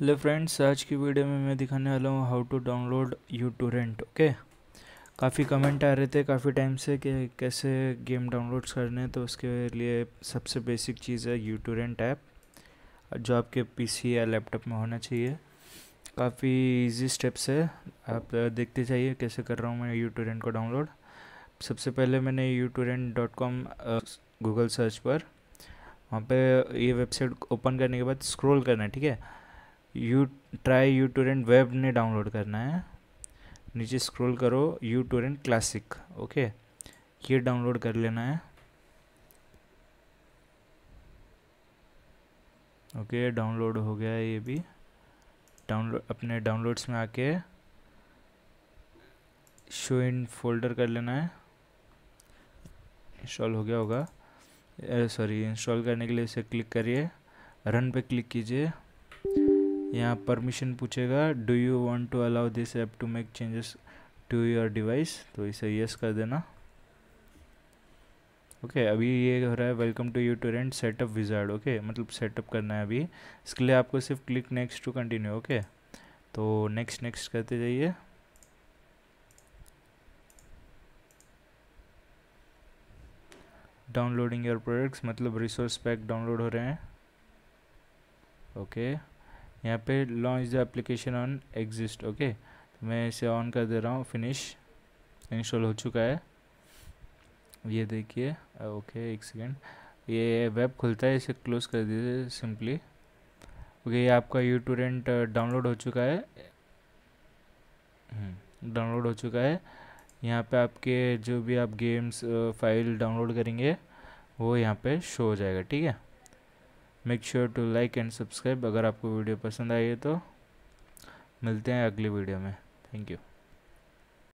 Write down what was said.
Hello friends आज की video में मैं दिखाने वाला हूँ how to download uTorrent okay काफ़ी कमेंट आ रहे थे काफ़ी टाइम से कि कैसे गेम डाउनलोड्स करने तो उसके लिए सबसे बेसिक चीज़ है यू टू रेंट ऐप जो आपके पीसी या लैपटॉप में होना चाहिए काफ़ी इजी स्टेप्स है आप देखते जाइए कैसे कर रहा हूँ मैं यू टू रेंट को डाउनलोड सबसे पहले मैंने uTorrent dot com Google search पर वहाँ पे ये वेबसाइट ओपन करने के बाद स्क्रॉल करना है ठीक है you try uTorrent web ने डाउनलोड करना है नीचे स्क्रॉल करो यू टूरेंट क्लासिक ओके ये डाउनलोड कर लेना है ओके डाउनलोड हो गया ये भी डाउनलोड अपने डाउनलोड्स में आके शो इन फोल्डर कर लेना है इंस्टॉल हो गया होगा सॉरी इंस्टॉल करने के लिए इसे क्लिक करिए रन पे क्लिक कीजिए यहाँ परमिशन पूछेगा do you want to allow this app to make changes to your device तो इसे यस कर देना ओके okay, अभी ये हो रहा है welcome to uTorrent setup wizard okay मतलब सेटअप करना है अभी इसके लिए आपको सिर्फ click next to continue okay तो नेक्स्ट नेक्स्ट करते जाइए डाउनलोडिंग योर प्रोडक्ट्स मतलब रिसोर्स पैक डाउनलोड हो रहे हैं ओके okay. यहाँ पे launch the application on exist okay तो मैं इसे ऑन कर दे रहा हूँ फिनिश इंस्टॉल हो चुका है ये देखिए ओके एक सेकेंड ये वेब खुलता है इसे क्लोज कर दीजिए सिंपली ओके ये आपका यू टूरेंट डाउनलोड हो चुका है डाउनलोड हम्म, हो चुका है यहाँ पे आपके जो भी आप गेम्स फाइल डाउनलोड करेंगे वो यहाँ पे शो हो जाएगा ठीक है make sure to like and subscribe अगर आपको वीडियो पसंद आई है तो मिलते हैं अगली वीडियो में थैंक यू